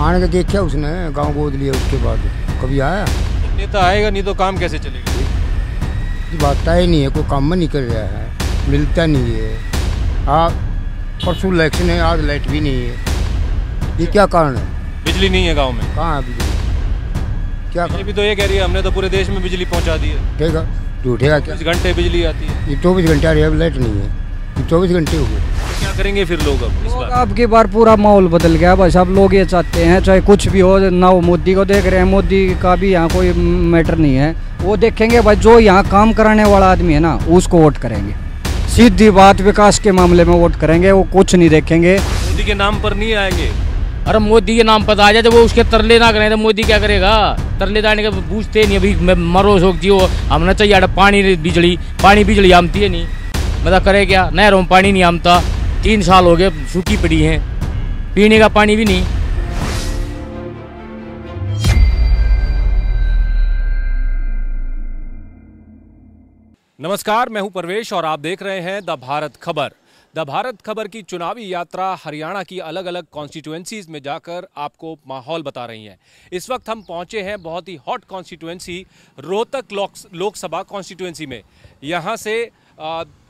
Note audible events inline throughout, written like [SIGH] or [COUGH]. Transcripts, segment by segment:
आने के देखा उसने गांव गोद लिया उसके बाद कभी आया नहीं तो आएगा नहीं तो काम कैसे चलेगा बात ही नहीं है कोई काम में निकल रहा है मिलता नहीं है आप परसों इलेक्शन है आज लाइट भी नहीं है ये क्या कारण है बिजली नहीं है गाँव में कहाँ है बिजली क्या बिजली भी तो ये कह रही है हमने तो पूरे देश में बिजली पहुँचा दी है ठीक है झूठेगा क्या घंटे बिजली आती है ये चौबीस घंटे आ रही है लाइट नहीं है चौबीस घंटे हो गए क्या करेंगे फिर लोग अब इस बार अब की बार पूरा माहौल बदल गया बस अब लोग ये चाहते हैं चाहे कुछ भी हो ना वो मोदी को देख रहे हैं मोदी का भी यहाँ कोई मैटर नहीं है वो देखेंगे भाई जो यहाँ काम कराने वाला आदमी है ना उसको वोट करेंगे सीधी बात विकास के मामले में वोट करेंगे वो कुछ नहीं देखेंगे मोदी के नाम पर नहीं आएंगे अरे मोदी के नाम पता तो आ जाए जब वो उसके तरले ना करें तो मोदी क्या करेगा तरले जाने के पूछते नहीं अभी मरो शोक जी वो हमने चाहिए पानी बिजली पानी बिजली आमती है नहीं मतलब करे क्या नहरों में पानी नहीं आमता तीन साल हो गए सूखी पड़ी है पीने का पानी भी नहीं नमस्कार मैं हूं परवेश और आप देख रहे हैं द भारत खबर द भारत खबर की चुनावी यात्रा हरियाणा की अलग अलग कॉन्स्टिट्यूएंसीज में जाकर आपको माहौल बता रही है इस वक्त हम पहुंचे हैं बहुत ही hot constituency Rohtak Lok Sabha constituency में यहां से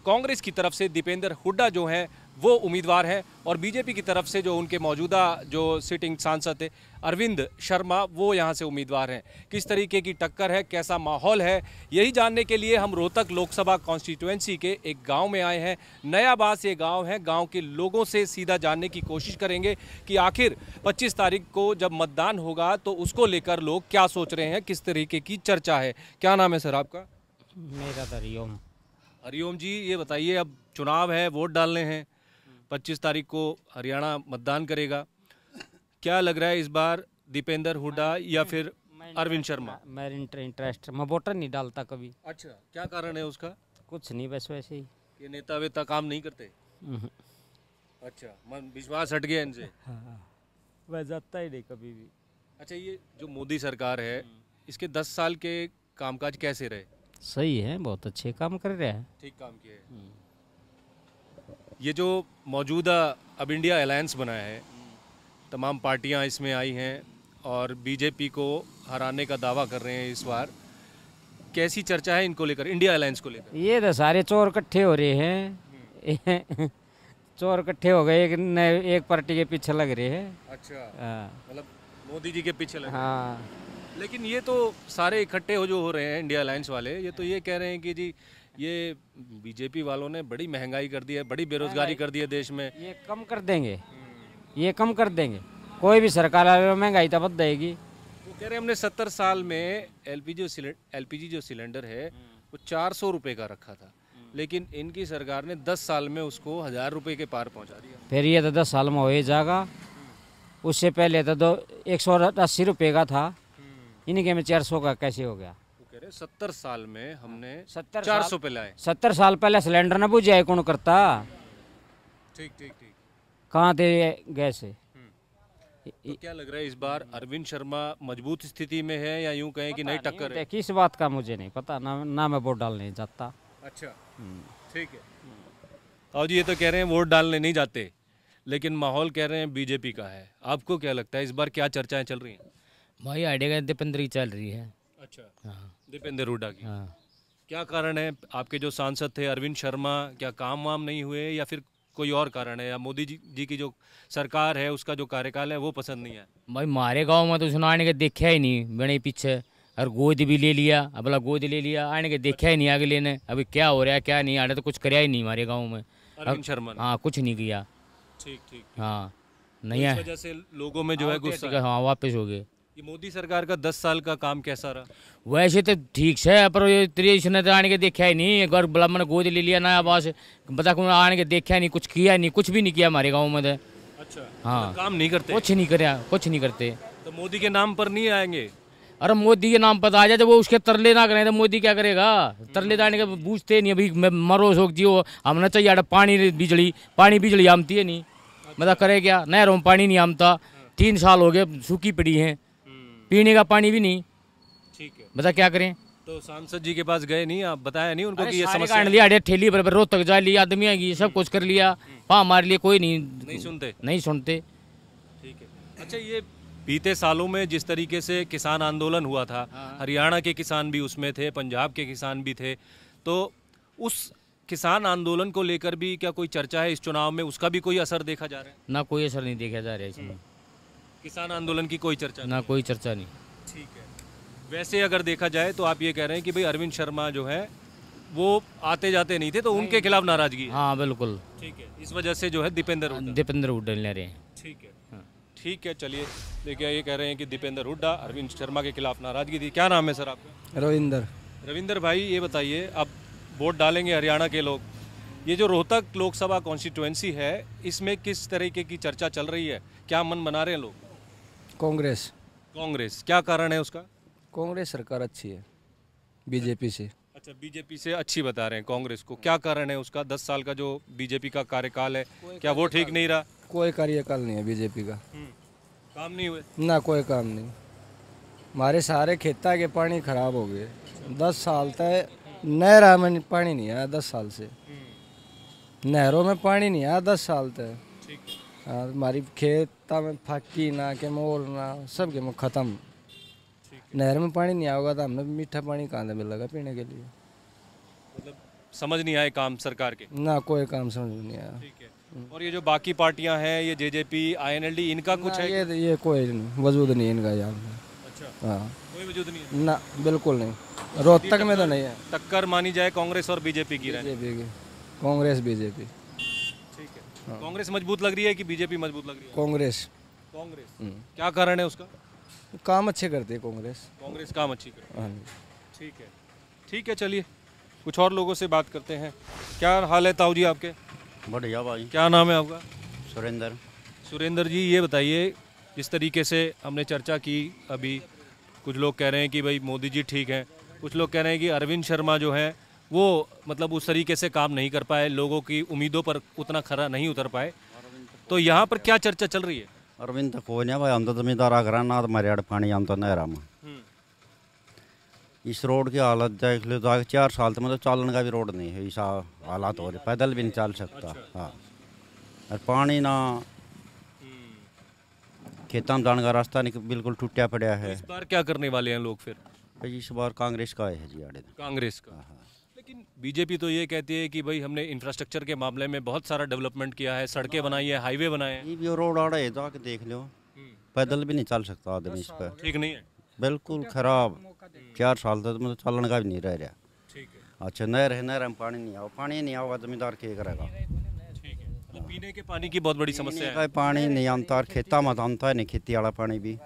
कांग्रेस की तरफ से दीपेंद्र हुड्डा जो हैं वो उम्मीदवार हैं और बीजेपी की तरफ से जो उनके मौजूदा जो सिटिंग सांसद थे अरविंद शर्मा वो यहाँ से उम्मीदवार हैं किस तरीके की टक्कर है कैसा माहौल है यही जानने के लिए हम रोहतक लोकसभा कॉन्स्टिट्यूंसी के एक गांव में आए हैं नयाबास ये गांव है गांव के लोगों से सीधा जानने की कोशिश करेंगे कि आखिर 25 तारीख को जब मतदान होगा तो उसको लेकर लोग क्या सोच रहे हैं किस तरीके की चर्चा है क्या नाम है सर आपका मेरा दरियोम हरिओम जी ये बताइए अब चुनाव है वोट डालने हैं पच्चीस तारीख को हरियाणा मतदान करेगा क्या लग रहा है इस बार दीपेंद्र हुडा या फिर अरविंद शर्मा मैं इंटरेस्ट मैं वोटर नहीं डालता कभी अच्छा क्या कारण है उसका कुछ नहीं बस वैसे ही ये नेता वेता काम नहीं करते हम्म। अच्छा मन विश्वास हट गया इनसे हाँ, हाँ। वह जाता ही नहीं कभी भी अच्छा ये जो मोदी सरकार है हम्म। इसके दस साल के कामकाज कैसे रहे सही है बहुत अच्छे काम कर रहे हैं ठीक काम किए हम्म। ये जो मौजूदा अब इंडिया अलायंस बना है तमाम पार्टियां इसमें आई हैं और बीजेपी को हराने का दावा कर रहे हैं इस बार कैसी चर्चा है इनको लेकर इंडिया अलायंस को लेकर ये तो सारे चोर इकट्ठे हो रहे हैं [LAUGHS] चोर इकट्ठे हो गए एक एक पार्टी के पीछे लग रहे हैं अच्छा हाँ। मतलब मोदी जी के पीछे लग हाँ लेकिन ये तो सारे इकट्ठे हो जो हो रहे हैं इंडिया अलायंस वाले ये तो ये कह रहे हैं कि जी ये बीजेपी वालों ने बड़ी महंगाई कर दी है बड़ी बेरोजगारी कर दी है देश में ये कम कर देंगे ये कम कर देंगे कोई भी सरकार महंगाई तो बद देगी वो कह रहे हमने सत्तर साल में एलपीजी एलपीजी जो सिलेंडर है वो चार सौ रुपये का रखा था लेकिन इनकी सरकार ने दस साल में उसको हज़ार रुपये के पार पहुंचा दिया फिर ये तो दस साल में हो ही जाएगा उससे पहले तो दो एक सौ अस्सी रुपये का था इन्हीं के में चार सौ का कैसे हो गया सत्तर साल में हमने हाँ, सत्तर चार सौ पे लाए सत्तर साल पहले सिलेंडर ना बुझे कौन करता ठीक ठीक ठीक कहाँ थे गैस हम्म। तो क्या लग रहा है इस बार अरविंद शर्मा मजबूत स्थिति में है या यूं कहें कि नहीं टक्कर है किस बात का मुझे नहीं पता ना ना मैं वोट डालने जाता अच्छा हम्म। ठीक है और जी ये तो कह रहे हैं वोट डालने नहीं जाते लेकिन माहौल कह रहे हैं बीजेपी का है आपको क्या लगता है इस बार क्या चर्चाएं चल रही हैं भाई आइडिया का दीपेंद्र की चल रही है अच्छा हाँ दीपेंद्र हुडा की हाँ क्या कारण है आपके जो सांसद थे अरविंद शर्मा क्या काम वाम नहीं हुए या फिर कोई और कारण है या मोदी जी जी की जो सरकार है उसका जो कार्यकाल है वो पसंद नहीं है भाई मारे गांव में तो उसने आने के देखा ही नहीं बने पीछे और गोद भी ले लिया अबला गोद ले लिया आने के देखा ही नहीं अगले ने अभी क्या हो रहा है क्या नहीं आने तो कुछ कराया ही नहीं हमारे गाँव में अरविंद शर्मा हाँ कुछ नहीं किया ठीक ठीक हाँ तो नहीं है लोगों में जो है गुस्सा हाँ वापस हो गए कि मोदी सरकार का दस साल का काम कैसा रहा वैसे तो ठीक से पर त्रिश ने तो आने के देखा ही नहीं एक बार ने गोद ले लिया ना आवास बता कौन आने के देखा नहीं कुछ किया नहीं कुछ भी नहीं किया हमारे गाँव में तो अच्छा तो हाँ काम नहीं करते कुछ नहीं कर कुछ नहीं करते तो मोदी के नाम पर नहीं आएंगे अरे मोदी के नाम पर तो आ जाए जब तो वो उसके तरले ना करें तो मोदी क्या करेगा तरले जाने के पूछते नहीं अभी मरो सोख जी हो हमने चाहिए पानी बिजली पानी बिजली आमती है नहीं अच्छा। मतलब करे क्या नहरों में पानी नहीं आमता तीन साल हो गए सूखी पड़ी है पीने का पानी भी नहीं ठीक है बता क्या करें तो सांसद जी के पास गए नहीं आप बताया नहीं उनको कि ये समस्या लिया ठेली पर रोज तक जा लिया आदमी आएगी हम्म। सब कुछ कर लिया हाँ मार लिए कोई नहीं नहीं सुनते नहीं सुनते ठीक है अच्छा ये बीते सालों में जिस तरीके से किसान आंदोलन हुआ था हाँ। हरियाणा के किसान भी उसमें थे पंजाब के किसान भी थे तो उस किसान आंदोलन को लेकर भी क्या कोई चर्चा है इस चुनाव में उसका भी कोई असर देखा जा रहा है ना कोई असर नहीं देखा जा रहा है इसमें किसान आंदोलन की कोई चर्चा ना कोई चर्चा नहीं ठीक है वैसे अगर देखा जाए तो आप ये कह रहे हैं कि भाई अरविंद शर्मा जो है वो आते जाते नहीं थे तो उनके खिलाफ नाराजगी हाँ बिल्कुल ठीक है इस वजह से जो है दीपेंद्र दीपेंद्र हुड्डा ले रहे हैं ठीक है हाँ। ठीक है चलिए देखिए ये कह रहे हैं कि दीपेंद्र हुड्डा अरविंद शर्मा के खिलाफ नाराजगी थी क्या नाम है सर आपका रविंदर रविंदर भाई ये बताइए अब वोट डालेंगे हरियाणा के लोग ये जो रोहतक लोकसभा कॉन्स्टिट्युएंसी है इसमें किस तरीके की चर्चा चल रही है क्या मन बना रहे हैं लोग कांग्रेस कांग्रेस क्या कारण है उसका कांग्रेस सरकार अच्छी है बीजेपी से अच्छा बीजेपी से अच्छी बता रहे हैं कांग्रेस को क्या कारण है उसका दस साल का जो बीजेपी का कार्यकाल है क्या वो ठीक नहीं रहा कोई कार्यकाल नहीं है बीजेपी का हम्म, काम नहीं हुए ना कोई काम नहीं हमारे सारे खेता के पानी खराब हो गए दस साल तक नहरा में पानी नहीं आया दस साल से हम्म। नहरों में पानी नहीं आया दस साल तक हमारी खेत में फाकी ना के मोल ना सब के ख़त्म नहर में पानी नहीं आओगा तो हमें मीठा पानी कहाँ से मिलेगा पीने के लिए मतलब समझ नहीं आए काम सरकार के ना कोई काम समझ नहीं आया हम्म। और ये जो बाकी पार्टियां हैं ये जेजेपी आईएनएलडी इनका कुछ है ये तो, ये कोई नहीं वजूद नहीं इनका यार अच्छा हाँ कोई वजूद नहीं है ना बिल्कुल नहीं रोहतक में तो नहीं है टक्कर मानी जाए कांग्रेस और बीजेपी की बीजेपी की कांग्रेस बीजेपी कांग्रेस मजबूत लग रही है कि बीजेपी मजबूत लग रही है कांग्रेस कांग्रेस हम्म। क्या कारण है उसका काम अच्छे करती है कांग्रेस कांग्रेस काम अच्छी करती हाँ ठीक है ठीक है चलिए कुछ और लोगों से बात करते हैं क्या हाल है ताऊ जी आपके बढ़िया भाई क्या नाम है आपका सुरेंद्र सुरेंद्र जी ये बताइए जिस तरीके से हमने चर्चा की अभी कुछ लोग कह रहे हैं कि भाई मोदी जी ठीक हैं कुछ लोग कह रहे हैं कि अरविंद शर्मा जो हैं वो मतलब उस तरीके से काम नहीं कर पाए लोगों की उम्मीदों पर उतना खरा नहीं उतर पाए तो यहाँ पर क्या चर्चा चल रही है अरविंद को भाई हम तो जमींदार आगरा मरियाड़ पानी हम तो नहरा में हम्म। इस रोड की हालत देख लो तो चार साल तो मतलब चालन का भी रोड नहीं है ऐसा हालात हो रहे पैदल भी नहीं चल सकता अच्छा। हाँ और पानी ना खेतों में जाने का रास्ता नहीं बिल्कुल टूटा पड़ा है इस बार क्या करने वाले हैं लोग फिर इस बार कांग्रेस का है जी आड़े कांग्रेस का हाँ लेकिन बीजेपी तो ये कहती है कि भाई हमने इंफ्रास्ट्रक्चर के मामले में बहुत सारा डेवलपमेंट किया है सड़कें बनाई है हाईवे बनाए हैं रोड आ देख लो हम्म। पैदल भी नहीं चल सकता आदमी इस पर ठीक नहीं है बिल्कुल खराब चार साल तक तो मतलब चलने का भी नहीं रह रहा अच्छा नहर है नहर में पानी नहीं आओ पानी नहीं आओ जमींदार क्या करेगा पीने तो के पानी की बहुत बड़ी समस्या है पानी नहीं आता खेता मत तो आता नहीं खेती वाला पानी भी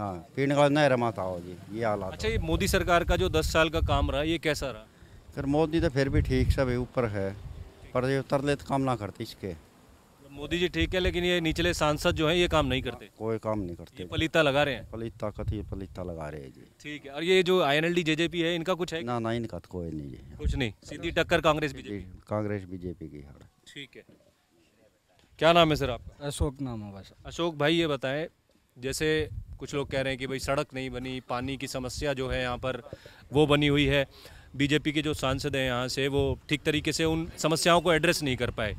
हाँ पीने का नहर मत आओ जी ये हालात अच्छा ये मोदी सरकार का जो दस साल का काम रहा ये कैसा रहा फिर मोदी तो फिर भी ठीक सब ऊपर है पर ये उतरले तो काम ना करते इसके मतलब मोदी जी ठीक है लेकिन ये निचले सांसद जो हैं ये काम नहीं करते कोई काम नहीं करते पलीता लगा रहे हैं पलीता कथी पलीता लगा रहे हैं जी ठीक है और ये जो I N L D JJP है इनका कुछ है ना ना इनका तो कोई नहीं है कुछ नहीं सीधी टक्कर कांग्रेस बीजेपी कांग्रेस बीजेपी की हार ठीक है क्या नाम है सर आपका अशोक नाम है बस अशोक भाई ये बताएं जैसे कुछ लोग कह रहे हैं कि भाई सड़क नहीं बनी पानी की समस्या जो है यहाँ पर वो बनी हुई है बीजेपी के जो सांसद हैं यहाँ से वो ठीक तरीके से उन समस्याओं को एड्रेस नहीं कर पाए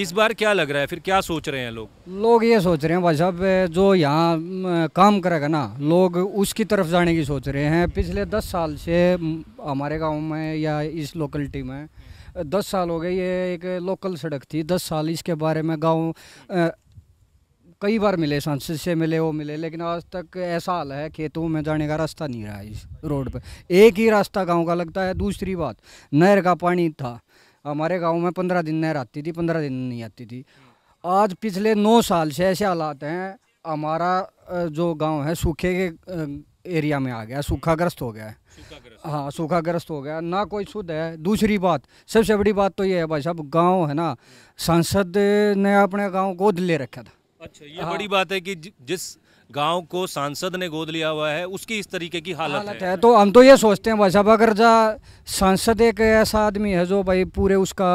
इस बार क्या लग रहा है फिर क्या सोच रहे हैं लोग लोग ये सोच रहे हैं भाई साहब जो यहाँ काम करेगा ना लोग उसकी तरफ जाने की सोच रहे हैं पिछले दस साल से हमारे गाँव में या इस लोकलिटी में दस साल हो गए ये एक लोकल सड़क थी दस साल इसके बारे में गाँव कई बार मिले सांसद से मिले वो मिले लेकिन आज तक ऐसा हाल है खेतों में जाने का रास्ता नहीं रहा इस रोड पर एक ही रास्ता गांव का लगता है दूसरी बात नहर का पानी था हमारे गांव में पंद्रह दिन नहर आती थी पंद्रह दिन नहीं आती थी आज पिछले नौ साल से ऐसे हालात हैं हमारा जो गाँव है सूखे के एरिया में आ गया सूखाग्रस्त हो गया है हाँ सूखाग्रस्त हो गया ना कोई शुद्ध है दूसरी बात सबसे बड़ी बात तो ये है भाई साहब गांव है ना सांसद ने अपने गांव गोद ले रखा था अच्छा ये हाँ। बड़ी बात है कि जिस गांव को सांसद ने गोद लिया हुआ है उसकी इस तरीके की हालत, हालत है।, है तो हम तो ये सोचते हैं भाई साहब अगर जा सांसद एक ऐसा आदमी है जो भाई पूरे उसका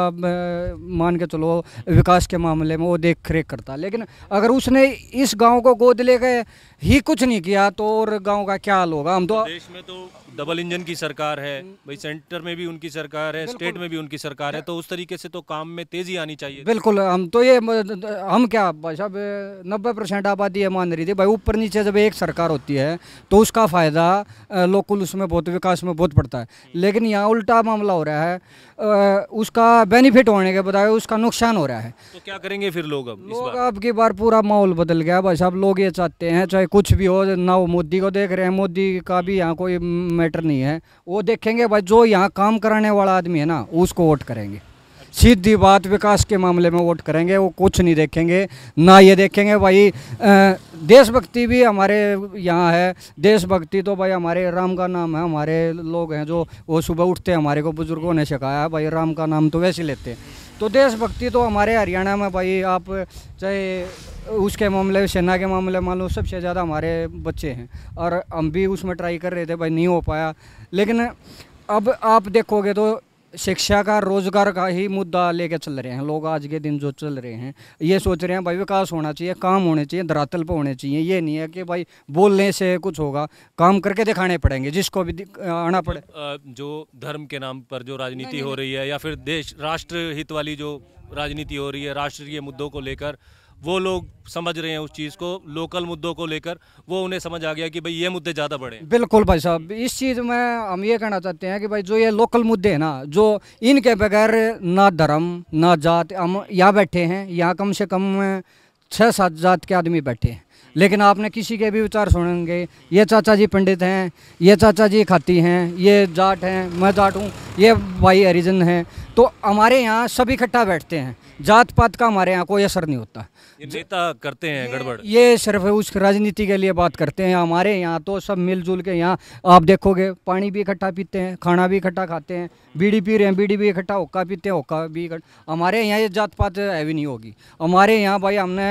मान के चलो विकास के मामले में वो देख रेख करता लेकिन अगर उसने इस गाँव को गोद ले गए ही कुछ नहीं किया तो और गाँव का क्या हाल होगा हम तो देश में तो डबल इंजन की सरकार है भाई सेंटर में भी उनकी सरकार है स्टेट में भी उनकी सरकार है तो उस तरीके से तो काम में तेजी आनी चाहिए बिल्कुल हम तो ये हम क्या भाई साहब नब्बे परसेंट आबादी है मान रही थी भाई ऊपर नीचे जब एक सरकार होती है तो उसका फ़ायदा लोकल उसमें बहुत विकास में बहुत पड़ता है लेकिन यहाँ उल्टा मामला हो रहा है उसका बेनिफिट होने के बजाय उसका नुकसान हो रहा है तो क्या करेंगे फिर लोग अब लोग अब की बार पूरा माहौल बदल गया भाई साहब लोग ये चाहते हैं चाहे कुछ भी हो ना वो मोदी को देख रहे हैं मोदी का भी यहाँ कोई मैटर नहीं है वो देखेंगे भाई जो यहाँ काम कराने वाला आदमी है ना उसको वोट करेंगे सीधी बात विकास के मामले में वोट करेंगे वो कुछ नहीं देखेंगे ना ये देखेंगे भाई देशभक्ति भी हमारे यहाँ है देशभक्ति तो भाई हमारे राम का नाम है हमारे लोग हैं जो वो सुबह उठते हैं हमारे को बुज़ुर्गों ने सिखाया है भाई राम का नाम तो वैसे लेते हैं तो देशभक्ति तो हमारे हरियाणा में भाई आप चाहे उसके मामले सेना के मामले मान लो सबसे ज़्यादा हमारे बच्चे हैं और हम भी उसमें ट्राई कर रहे थे भाई नहीं हो पाया लेकिन अब आप देखोगे तो शिक्षा का रोजगार का ही मुद्दा लेके चल रहे हैं लोग आज के दिन जो चल रहे हैं ये सोच रहे हैं भाई विकास होना चाहिए काम होने चाहिए धरातल पर होने चाहिए ये नहीं है कि भाई बोलने से कुछ होगा काम करके दिखाने पड़ेंगे जिसको भी आना पड़े जो धर्म के नाम पर जो राजनीति हो रही है या फिर देश राष्ट्र हित वाली जो राजनीति हो रही है राष्ट्रीय मुद्दों को लेकर वो लोग समझ रहे हैं उस चीज़ को लोकल मुद्दों को लेकर वो उन्हें समझ आ गया कि भाई ये मुद्दे ज़्यादा बढ़े बिल्कुल भाई साहब इस चीज़ में हम ये कहना चाहते हैं कि भाई जो ये लोकल मुद्दे हैं ना जो इनके बगैर ना धर्म ना जात हम यहाँ बैठे हैं यहाँ कम से कम छः सात जात के आदमी बैठे हैं लेकिन आपने किसी के भी विचार सुनेंगे ये चाचा जी पंडित हैं ये चाचा जी खाती हैं ये जाट हैं मैं जाट हूँ ये भाई हरिजन हैं तो हमारे यहाँ सब इकट्ठा बैठते हैं जात पात का हमारे यहाँ कोई असर नहीं होता ये नेता करते हैं गड़बड़ ये सिर्फ उस राजनीति के लिए बात करते हैं हमारे यहाँ तो सब मिलजुल के यहाँ आप देखोगे पानी भी इकट्ठा पीते हैं खाना भी इकट्ठा खाते हैं बीड़ी पी रहे हैं बीड़ी भी इकट्ठा होक्का पीते हैं होक्का भी हमारे यहाँ ये जात पात है भी नहीं होगी हमारे यहाँ भाई हमने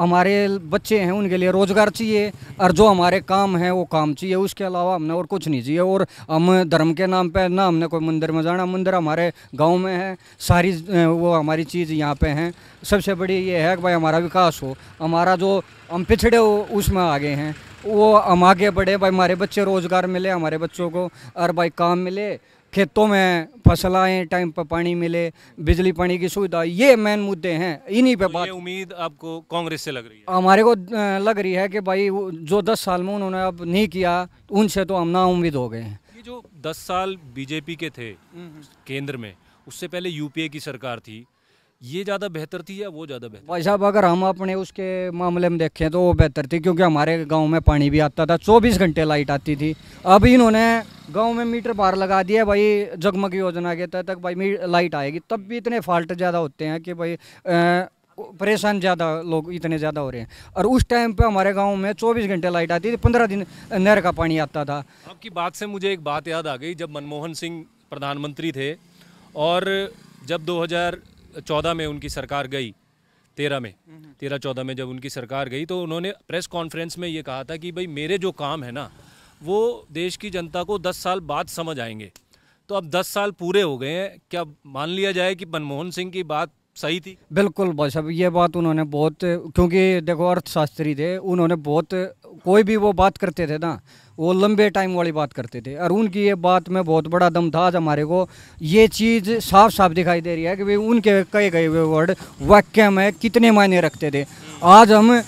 हमारे बच्चे हैं उनके लिए रोज़गार चाहिए और जो हमारे काम है वो काम चाहिए उसके अलावा हमने और कुछ नहीं चाहिए और हम धर्म के नाम पे ना हमने कोई मंदिर में जाना मंदिर हमारे गांव में है सारी वो हमारी चीज़ यहाँ पे हैं सबसे बड़ी ये है कि भाई हमारा विकास हो हमारा जो हम पिछड़े हो उसमें आगे हैं वो हम आगे बढ़े भाई हमारे बच्चे रोज़गार मिले हमारे बच्चों को और भाई काम मिले खेतों में फसल आए टाइम पर पानी मिले बिजली पानी की सुविधा ये मेन मुद्दे हैं इन्हीं पे तो बात उम्मीद आपको कांग्रेस से लग रही है हमारे को लग रही है कि भाई जो दस साल में उन्होंने अब नहीं किया उनसे तो हम ना उम्मीद हो गए हैं ये जो दस साल बीजेपी के थे हम्म, हम्म। केंद्र में उससे पहले यूपीए की सरकार थी ये ज़्यादा बेहतर थी या वो ज़्यादा बेहतर भाई साहब अगर हम अपने उसके मामले में देखें तो वो बेहतर थी क्योंकि हमारे गांव में पानी भी आता था 24 घंटे लाइट आती थी अब इन्होंने गांव में मीटर बाहर लगा दिया भाई जगमग योजना के तहत तक भाई लाइट आएगी तब भी इतने फॉल्ट ज़्यादा होते हैं कि भाई परेशान ज़्यादा लोग इतने ज़्यादा हो रहे हैं और उस टाइम पे हमारे गांव में 24 घंटे लाइट आती थी पंद्रह दिन नहर का पानी आता था आपकी बात से मुझे एक बात याद आ गई जब मनमोहन सिंह प्रधानमंत्री थे और जब चौदह में उनकी सरकार गई तेरह में हम्म, हम्म। तेरह चौदह में जब उनकी सरकार गई तो उन्होंने प्रेस कॉन्फ्रेंस में ये कहा था कि भाई मेरे जो काम है ना वो देश की जनता को दस साल बाद समझ आएंगे तो अब दस साल पूरे हो गए हैं क्या मान लिया जाए कि मनमोहन सिंह की बात सही थी बिल्कुल भाई साहब ये बात उन्होंने बहुत क्योंकि देखो अर्थशास्त्री थे उन्होंने बहुत कोई भी वो बात करते थे ना वो लंबे टाइम वाली बात करते थे और उनकी ये बात में बहुत बड़ा दम था हमारे को ये चीज़ साफ साफ दिखाई दे रही है कि भाई उनके कहे गए हुए वर्ड वाक्य में कितने मायने रखते थे आज हम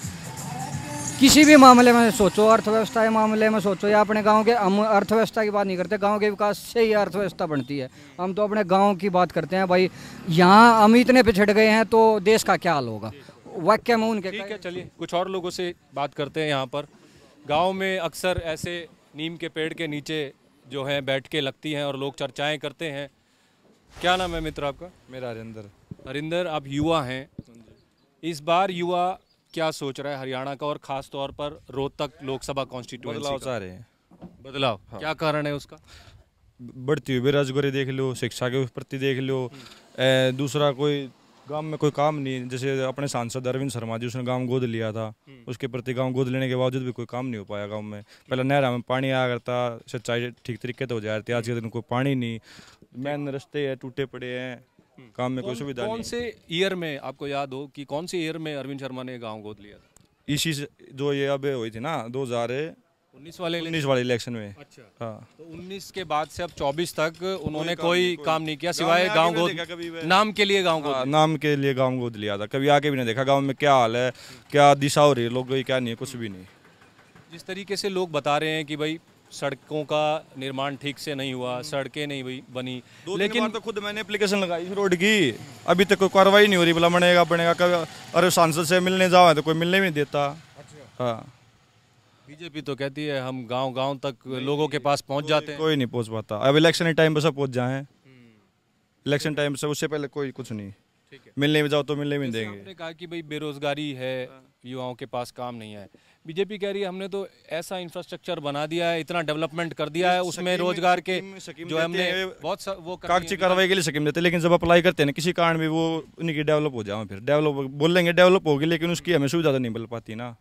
किसी भी मामले में सोचो अर्थव्यवस्था के मामले में सोचो या अपने गांव के हम अर्थव्यवस्था की बात नहीं करते गांव के विकास से ही अर्थव्यवस्था बनती है हम तो अपने गांव की बात करते हैं भाई यहाँ हम इतने पिछड़ गए हैं तो देश का क्या हाल होगा वाक्य में उनके ठीक है चलिए कुछ और लोगों से बात करते हैं यहाँ पर गांव में अक्सर ऐसे नीम के पेड़ के नीचे जो है बैठ के लगती हैं और लोग चर्चाएं करते हैं क्या नाम है मित्र आपका मेरा हरिंदर हरिंदर आप युवा हैं इस बार युवा क्या सोच रहा है हरियाणा का और ख़ास तौर पर रोहतक लोकसभा कॉन्स्टिट्यूएंसी बदलाव चाह रहे हैं बदलाव हाँ। क्या कारण है उसका बढ़ती हुई बेरोजगारी देख लो शिक्षा के प्रति देख लो हम्म। दूसरा कोई गांव में कोई काम नहीं जैसे अपने सांसद अरविंद शर्मा जी उसने गांव गोद लिया था हम्म। उसके प्रति गांव गोद लेने के बावजूद भी कोई काम नहीं हो पाया गांव में पहले नहरा में पानी आया करता सिंचाई ठीक तरीके से हो जा रही थी आज के दिन कोई पानी नहीं मैन रस्ते है टूटे पड़े हैं हम्म। काम में कोई सुविधा कौन से ईयर में आपको याद हो कि कौन से ईयर में अरविंद शर्मा ने गाँव गोद लिया था इसी जो ये अब हुई थी ना दो उन्नीस वाले उन्नीस वाले इलेक्शन में अच्छा हाँ तो उन्नीस के बाद से अब चौबीस तक उन्होंने कोई, कोई काम नहीं किया सिवाय गांव गोद नाम के लिए गांव गोद हाँ, नाम के लिए गांव गोद लिया था कभी आके भी नहीं देखा गांव में क्या हाल है क्या दिशा हो रही है लोग क्या नहीं है कुछ भी नहीं जिस तरीके से लोग बता रहे हैं कि भाई सड़कों का निर्माण ठीक से नहीं हुआ हम्म। सड़कें नहीं भाई बनी लेकिन तो खुद मैंने एप्लीकेशन लगाई रोड की अभी तक कोई कार्रवाई नहीं हो रही बोला बनेगा बनेगा कभी अरे सांसद से मिलने जाओ तो कोई मिलने भी नहीं देता अच्छा हाँ बीजेपी तो कहती है हम गांव गांव तक लोगों के पास पहुंच जाते हैं कोई नहीं पहुंच पाता अब इलेक्शन टाइम पर सब पहुंच जाए इलेक्शन टाइम से उससे पहले कोई कुछ नहीं मिलने में जाओ तो मिलने में देंगे आपने कहा कि भाई बेरोजगारी है हाँ। युवाओं के पास काम नहीं है बीजेपी कह रही है हमने तो ऐसा इंफ्रास्ट्रक्चर बना दिया है इतना डेवलपमेंट कर दिया है उसमें रोजगार के जो हमने बहुत वो कागजी कार्रवाई के लिए स्कीम देते लेकिन जब अप्लाई करते हैं ना किसी कारण भी वो उनकी डेवलप हो जाए फिर डेवलप बोलेंगे डेवलप होगी लेकिन उसकी हमें सुविधा तो नहीं मिल पाती ना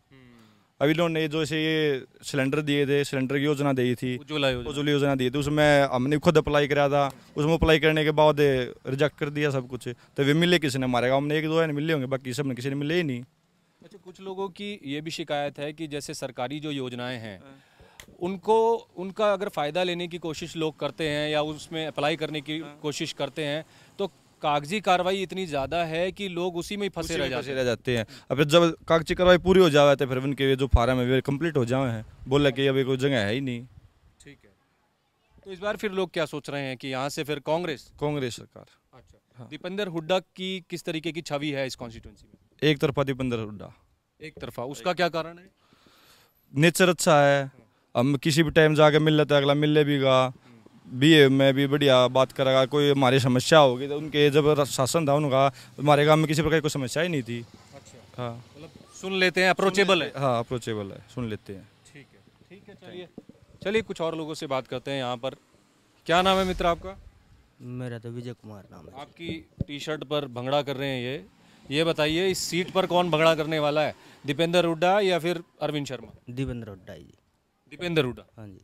अभी इन्होंने जो ऐसे ये सिलेंडर दिए थे सिलेंडर की योजना दी थी उज्ज्वला योजना, दी थी उसमें हमने खुद अप्लाई करा था उसमें अप्लाई करने के बाद रिजेक्ट कर दिया सब कुछ तो वे मिले किसी ने मारेगा हमने एक दो है मिले होंगे बाकी सब किसी ने मिले ही नहीं अच्छा कुछ लोगों की ये भी शिकायत है कि जैसे सरकारी जो योजनाएं हैं हाँ। उनको उनका अगर फ़ायदा लेने की कोशिश लोग करते हैं या उसमें अप्लाई करने की हाँ। कोशिश करते हैं कागजी कार्रवाई इतनी ज़्यादा है कि लोग उसी में ही फंसे रह जाते, रह जाते हैं अब जब कागजी कार्रवाई पूरी हो जाए तो फिर उनके जो फार्म है कम्प्लीट हो जाए हैं बोला कि अभी कोई जगह है ही नहीं ठीक है तो इस बार फिर लोग क्या सोच रहे हैं कि यहाँ से फिर कांग्रेस कांग्रेस सरकार अच्छा हाँ। दीपेंद्र हुड्डा की किस तरीके की छवि है इस कॉन्स्टिट्यूंसी में एक तरफा दीपेंद्र हुड्डा एक तरफा उसका क्या कारण है नेचर अच्छा है हम किसी भी टाइम जाके मिल लेते तो अगला मिल ले भी गा बिहेव मैं भी बढ़िया बात करेगा कोई हमारी समस्या होगी तो उनके जब शासन था उनका तो हमारे गांव में किसी प्रकार की कोई समस्या ही नहीं थी अच्छा हाँ मतलब सुन लेते हैं अप्रोचेबल है हाँ अप्रोचेबल है सुन लेते हैं ठीक है ठीक है चलिए चलिए कुछ और लोगों से बात करते हैं यहाँ पर क्या नाम है मित्र आपका मेरा तो विजय कुमार नाम है आपकी टी शर्ट पर भंगड़ा कर रहे हैं ये ये बताइए इस सीट पर कौन भंगड़ा करने वाला है दीपेंद्र हुड्डा या फिर अरविंद शर्मा दीपेंद्र हुड्डा जी दीपेंद्र हुड्डा हाँ जी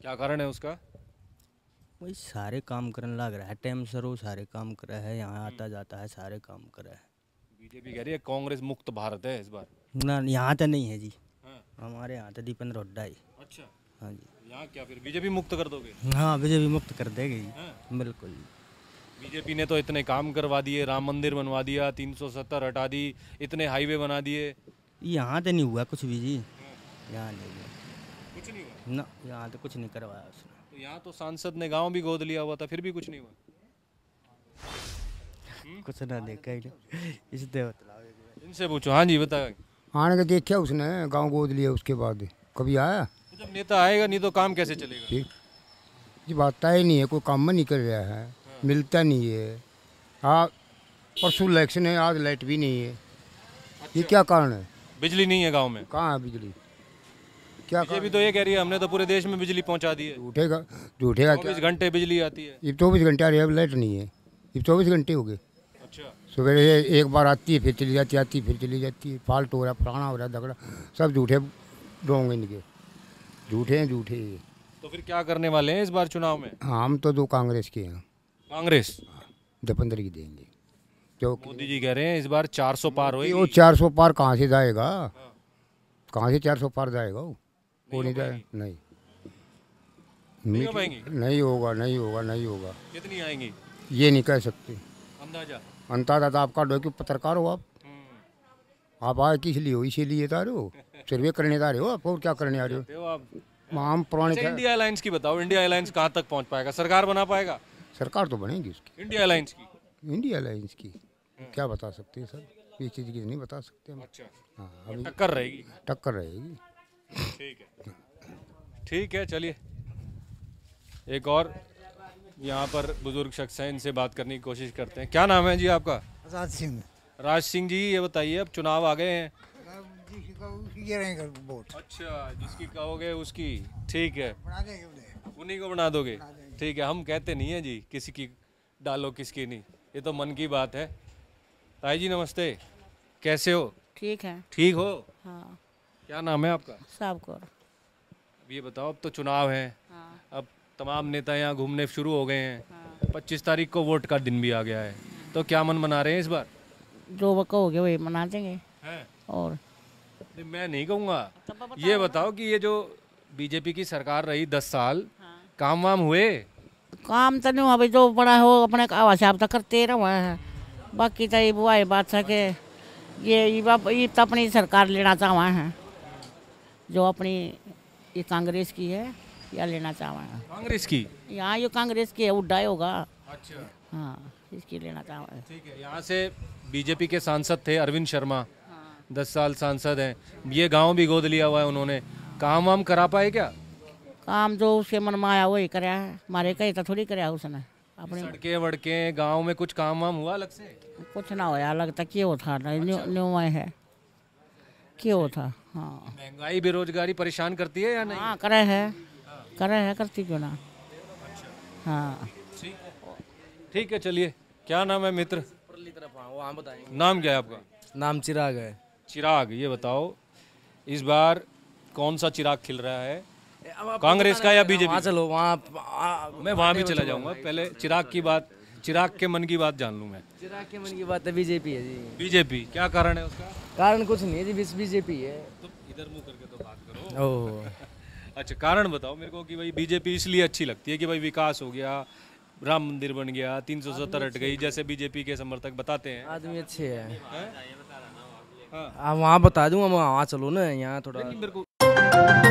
क्या कारण है उसका वही सारे काम करने लग रहा है टाइम सर वो सारे काम कर रहा है यहाँ हम्म। आता जाता है सारे काम कर रहा है बीजेपी कह रही है कांग्रेस मुक्त भारत है इस बार ना यहाँ तो नहीं है जी हाँ। हमारे यहाँ तो दीपेंद्र हुड्डा ही अच्छा हाँ जी यहाँ क्या फिर बीजेपी मुक्त कर दोगे हाँ बीजेपी मुक्त कर देगी हाँ। बिल्कुल बीजेपी ने तो इतने काम करवा दिए राम मंदिर बनवा दिया तीन सौ सत्तर हटा दी इतने हाईवे बना दिए यहाँ तो नहीं हुआ कुछ भी जी हाँ। यहाँ नहीं हुआ कुछ नहीं हुआ ना यहाँ तो कुछ नहीं करवाया उसने तो यहाँ तो सांसद ने गांव भी गोद लिया हुआ था फिर भी कुछ नहीं हुआ हम्म? कुछ ना देखा ही इस इनसे पूछो हाँ जी बताया हाँ, आने के देखा उसने गांव गोद लिया उसके बाद कभी आया तो जब नेता आएगा नहीं तो काम कैसे चलेगा ठीक जी बात ही नहीं है कोई काम नहीं कर रहा है हाँ। मिलता नहीं है हाँ परसों इलेक्शन है आज लाइट भी नहीं है ये अच्छा। क्या कारण है बिजली नहीं है गाँव में कहाँ है बिजली क्या ये भी तो ये कह रही है हमने तो पूरे देश में बिजली पहुंचा दी है झूठेगा का चौबीस घंटे बिजली आती है ये चौबीस घंटे आ रही है लाइट नहीं है ये चौबीस घंटे हो गए अच्छा सुबह एक बार आती है फिर चली जाती है आती फिर चली जाती है फाल्ट हो रहा है फलाना हो रहा है दगड़ा सब झूठे डोंगे इनके झूठे हैं झूठे ये तो फिर क्या करने वाले हैं इस बार चुनाव में हाँ, हम तो दो कांग्रेस के हैं कांग्रेस दपंदर की देंगे जो मोदी जी कह रहे हैं इस बार 400 पार होगी वो 400 पार कहाँ से जाएगा हाँ। कहाँ से 400 पार जाएगा वो पूरी तरह नहीं नहीं हो नहीं होगा नहीं होगा नहीं होगा कितनी आएंगी ये नहीं कह सकते अंदाजा अंदाजा तो आपका डो के पत्रकार हो आप हम्म। आप आए किस लिए हो इसीलिए तो आ रहे हो सर्वे करने आ रहे हो आप और क्या करने आ रहे हो आप हम पुराने इंडिया एयरलाइंस की बताओ इंडिया एयरलाइंस कहाँ तक पहुँच पाएगा सरकार बना पाएगा सरकार तो बनेगी उसकी इंडिया एयरलाइंस की इंडिया एयरलाइंस की हम्म। क्या बता सकते हैं सर इस चीज़ की नहीं बता सकते हम अच्छा हाँ अभी टक्कर रहेगी टक्कर रहेगी ठीक है ठीक है चलिए एक और यहाँ पर बुजुर्ग शख्स हैं इनसे बात करने की कोशिश करते हैं क्या नाम है जी आपका राज सिंह राज सिंह जी ये बताइए अब चुनाव आ गए हैं वोट अच्छा जिसकी कहोगे उसकी ठीक है उन्हीं को बना दोगे ठीक है हम कहते नहीं है जी किसी की डालो किसकी नहीं ये तो मन की बात है ताई जी नमस्ते कैसे हो ठीक है ठीक हो हाँ क्या नाम है आपका साहब कौर अब ये बताओ अब तो चुनाव है हाँ। अब तमाम नेता यहाँ घूमने शुरू हो गए हैं हाँ। पच्चीस तारीख को वोट का दिन भी आ गया है हाँ। तो क्या मन मना रहे हैं इस बार जो वको हो गया वही मना देंगे और मैं नहीं कहूँगा ये बताओ कि ये जो बीजेपी की सरकार रही दस साल हाँ। काम वाम हुए काम तो नहीं हुआ जो बड़ा हो अपने आप तक तो करते रहो बाकी तो ये बुआ बात है कि ये ये तो अपनी सरकार लेना चाहवा है जो अपनी ये कांग्रेस की है या लेना चाहवा कांग्रेस की यहाँ ये कांग्रेस की है उड्डा होगा अच्छा हाँ इसकी लेना चाहवा ठीक है यहाँ से बीजेपी के सांसद थे अरविंद शर्मा हाँ। दस साल सांसद हैं ये गांव भी गोद लिया हुआ है उन्होंने काम वाम करा पाए क्या काम जो उसके मन में आया वही कराया है मारे कहीं तो थोड़ी कराया उसने अपने सड़के वड़के गाँव में कुछ काम वाम हुआ अलग से कुछ ना होया अलग तक ये होता अच्छा। न्यू न्यू है क्यों था हाँ महंगाई बेरोजगारी परेशान करती है या नहीं हाँ करे है करे है करती क्यों ना अच्छा। हाँ ठीक है चलिए क्या नाम है मित्र नाम क्या है आपका नाम चिराग है चिराग ये बताओ इस बार कौन सा चिराग खिल रहा है कांग्रेस का या बीजेपी चलो वहाँ मैं वहाँ भी चला जाऊंगा पहले चिराग की बात चिराग के मन की बात जान लू मैं चिराग के मन की बात है तो बीजेपी है जी बीजेपी क्या कारण है उसका कारण कुछ नहीं है जी बीजेपी है तो इधर मुंह करके तो बात करो ओ [LAUGHS] अच्छा कारण बताओ मेरे को कि भाई बीजेपी इसलिए अच्छी लगती है कि भाई विकास हो गया राम मंदिर बन गया तीन सौ सत्तर हट गई जैसे बीजेपी के समर्थक बताते हैं आदमी अच्छे है, हाँ। हाँ, वहाँ बता दूँ वहाँ चलो ना यहाँ थोड़ा